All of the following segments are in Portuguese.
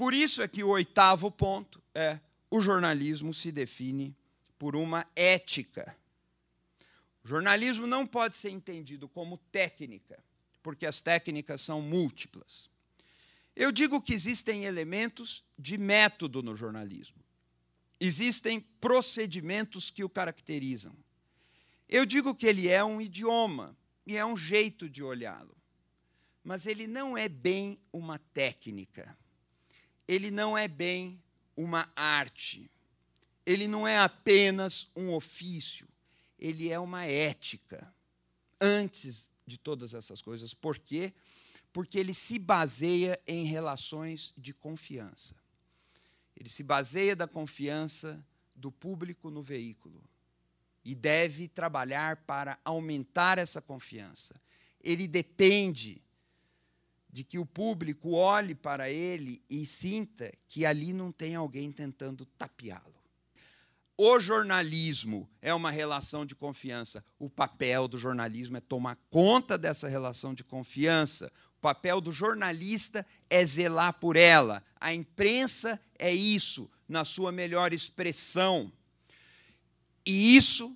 Por isso é que o oitavo ponto é o jornalismo se define por uma ética. O jornalismo não pode ser entendido como técnica, porque as técnicas são múltiplas. Eu digo que existem elementos de método no jornalismo. Existem procedimentos que o caracterizam. Eu digo que ele é um idioma e é um jeito de olhá-lo. Mas ele não é bem uma técnica ele não é bem uma arte, ele não é apenas um ofício, ele é uma ética, antes de todas essas coisas. Por quê? Porque ele se baseia em relações de confiança. Ele se baseia da confiança do público no veículo e deve trabalhar para aumentar essa confiança. Ele depende de que o público olhe para ele e sinta que ali não tem alguém tentando tapeá-lo. O jornalismo é uma relação de confiança. O papel do jornalismo é tomar conta dessa relação de confiança. O papel do jornalista é zelar por ela. A imprensa é isso, na sua melhor expressão. E isso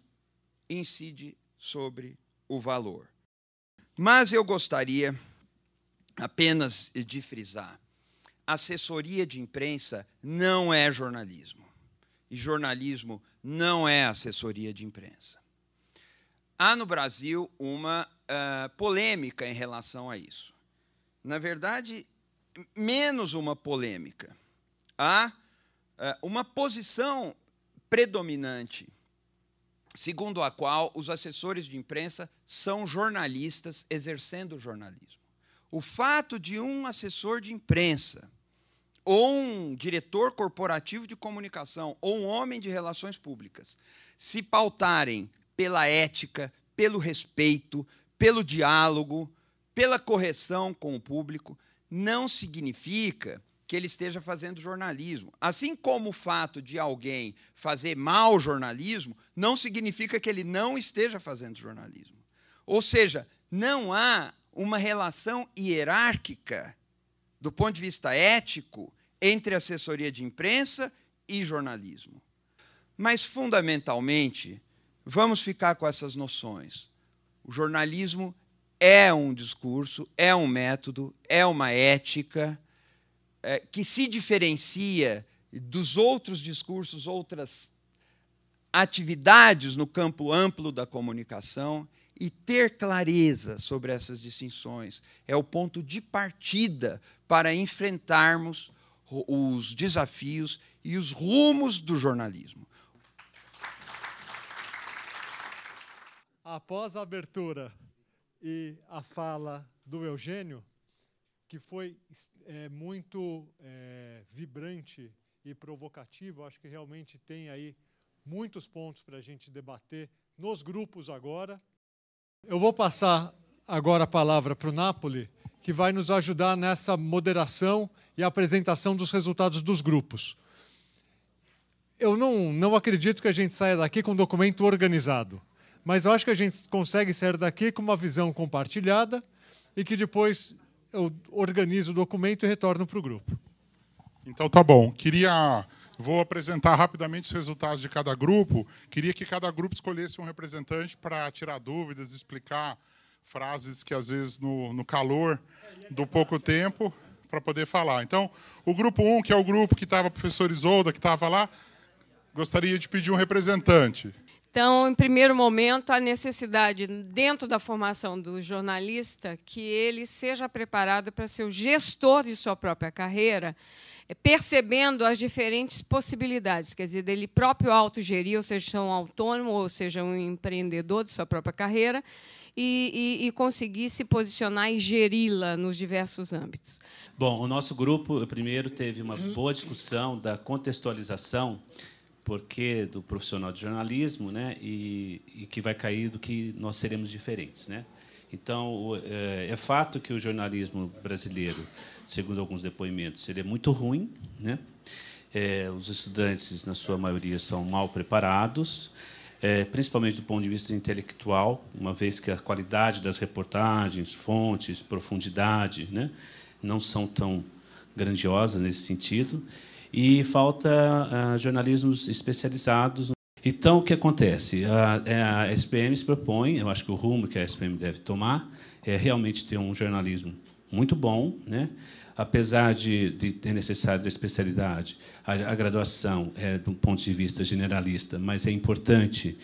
incide sobre o valor. Mas eu gostaria apenas de frisar: assessoria de imprensa não é jornalismo. E jornalismo não é assessoria de imprensa. Há no Brasil uma uh, polêmica em relação a isso. Na verdade, menos uma polêmica. Há uh, uma posição predominante segundo a qual os assessores de imprensa são jornalistas exercendo jornalismo. O fato de um assessor de imprensa, ou um diretor corporativo de comunicação, ou um homem de relações públicas, se pautarem pela ética, pelo respeito, pelo diálogo, pela correção com o público, não significa que ele esteja fazendo jornalismo. Assim como o fato de alguém fazer mal jornalismo, não significa que ele não esteja fazendo jornalismo. Ou seja, não há uma relação hierárquica, do ponto de vista ético, entre assessoria de imprensa e jornalismo. Mas, fundamentalmente, vamos ficar com essas noções. O jornalismo é um discurso, é um método, é uma ética é, que se diferencia dos outros discursos, outras atividades no campo amplo da comunicação e ter clareza sobre essas distinções é o ponto de partida para enfrentarmos os desafios e os rumos do jornalismo. Após a abertura e a fala do Eugênio, que foi é, muito é, vibrante e provocativo, acho que realmente tem aí muitos pontos para a gente debater nos grupos agora. Eu vou passar agora a palavra para o Napoli, que vai nos ajudar nessa moderação e apresentação dos resultados dos grupos. Eu não, não acredito que a gente saia daqui com um documento organizado, mas eu acho que a gente consegue sair daqui com uma visão compartilhada e que depois eu organizo o documento e retorno para o grupo. Então tá bom. Queria Vou apresentar rapidamente os resultados de cada grupo. Queria que cada grupo escolhesse um representante para tirar dúvidas, explicar frases que às vezes no, no calor do pouco tempo para poder falar. Então, o grupo 1, um, que é o grupo que estava professor professora Isolda, que estava lá, gostaria de pedir um representante. Então, em primeiro momento, a necessidade, dentro da formação do jornalista, que ele seja preparado para ser o gestor de sua própria carreira, percebendo as diferentes possibilidades, quer dizer, dele próprio autogerir, ou seja, um autônomo, ou seja, um empreendedor de sua própria carreira, e, e, e conseguir se posicionar e geri-la nos diversos âmbitos. Bom, o nosso grupo, primeiro, teve uma boa discussão da contextualização porquê do profissional de jornalismo, né? E, e, que vai cair do que nós seremos diferentes, né? Então é, é fato que o jornalismo brasileiro, segundo alguns depoimentos, ele é muito ruim, né? É, os estudantes, na sua maioria, são mal preparados, é, principalmente do ponto de vista intelectual, uma vez que a qualidade das reportagens, fontes, profundidade, né, não são tão grandiosas nesse sentido e falta ah, jornalismos especializados. Então, o que acontece? A, é, a SPM se propõe, eu acho que o rumo que a SPM deve tomar é realmente ter um jornalismo muito bom, né? apesar de, de ter necessário da especialidade, a, a, graduação é do ponto de vista generalista, mas é importante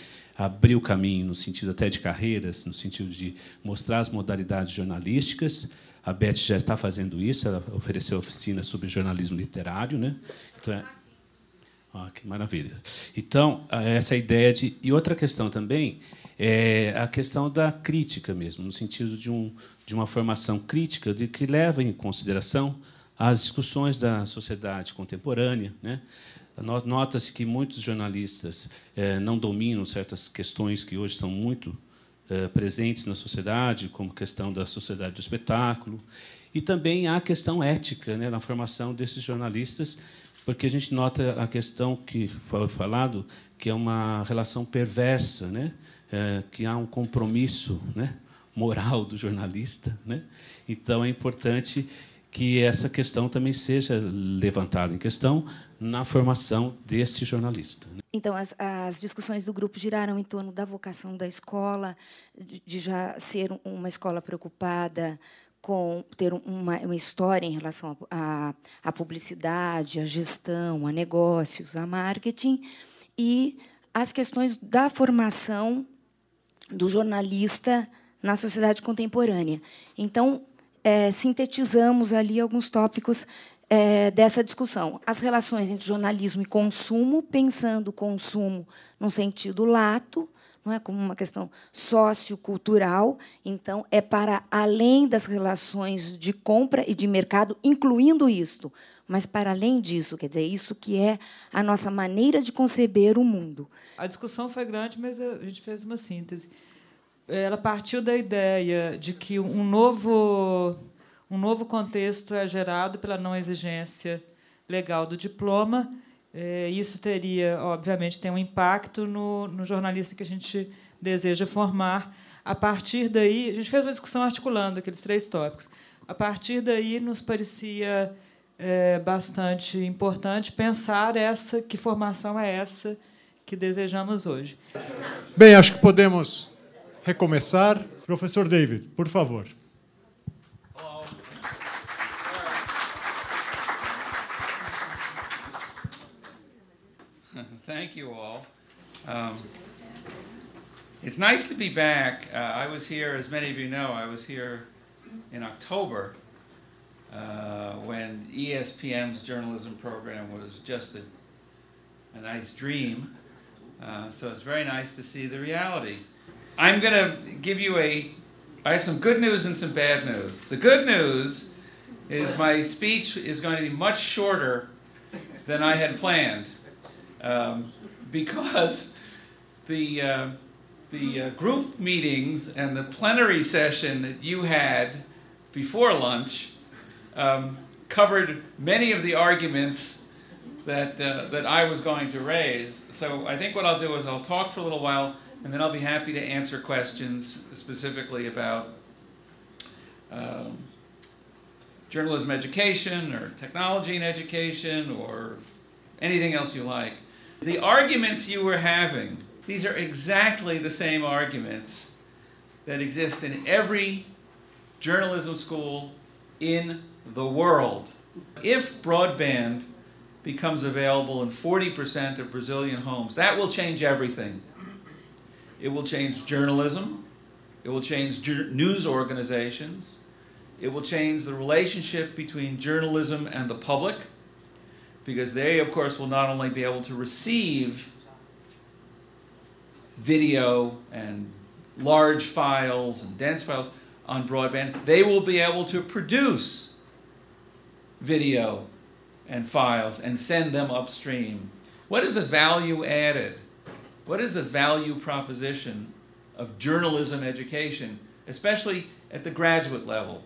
abrir o caminho no sentido até de carreiras, no sentido de mostrar as modalidades jornalísticas. A Beth já está fazendo isso, ela ofereceu oficina sobre jornalismo literário. Né? Então, é... ah, que maravilha. Então, eh, essa ideia de. E outra questão também é a questão da crítica mesmo, no sentido de, um, de uma formação crítica de que leva em consideração as discussões da sociedade contemporânea, né? Nota-se que muitos jornalistas eh, não dominam certas questões que hoje são muito eh, presentes na sociedade, como questão da sociedade do espetáculo. E também há a questão ética né, na formação desses jornalistas, porque a gente nota a questão que foi falado, que é uma relação perversa, né, eh, que há um compromisso né, moral do jornalista. Né? Então, é importante que essa questão também seja levantada em questão na formação deste jornalista. Né? Então, as, as, discussões do grupo giraram em torno da vocação da escola, de já ser uma escola preocupada com ter uma, uma história em relação à publicidade, à gestão, a negócios, a marketing, e as questões da formação do jornalista na sociedade contemporânea. Então, é, sintetizamos ali alguns tópicos é, dessa discussão. As relações entre jornalismo e consumo, pensando o consumo num sentido lato, não é como uma questão sociocultural, então é para além das relações de compra e de mercado, incluindo isto, mas para além disso, quer dizer, isso que é a nossa maneira de conceber o mundo. A discussão foi grande, mas a gente fez uma síntese ela partiu da ideia de que um novo, um novo contexto é gerado pela não exigência legal do diploma. É, isso teria, obviamente, tem um impacto no, no jornalista que a gente deseja formar. A partir daí, a gente fez uma discussão articulando aqueles três tópicos. A partir daí, nos parecia é, bastante importante pensar essa, que formação é essa que desejamos hoje. Bem, acho que podemos recomeçar. Professor David, por favor. Thank you all. Um, it's nice to be back. Uh, I was here, as many of you know, I was here in October uh, when ESPN's journalism program was just a, a nice dream. Uh, so it's very nice to see the reality I'm going to give you a, I have some good news and some bad news. The good news is my speech is going to be much shorter than I had planned um, because the, uh, the uh, group meetings and the plenary session that you had before lunch um, covered many of the arguments that, uh, that I was going to raise. So I think what I'll do is I'll talk for a little while and then I'll be happy to answer questions specifically about um, journalism education or technology in education or anything else you like. The arguments you were having, these are exactly the same arguments that exist in every journalism school in the world. If broadband becomes available in 40% of Brazilian homes, that will change everything. It will change journalism. It will change news organizations. It will change the relationship between journalism and the public because they, of course, will not only be able to receive video and large files and dense files on broadband, they will be able to produce video and files and send them upstream. What is the value added? What is the value proposition of journalism education, especially at the graduate level?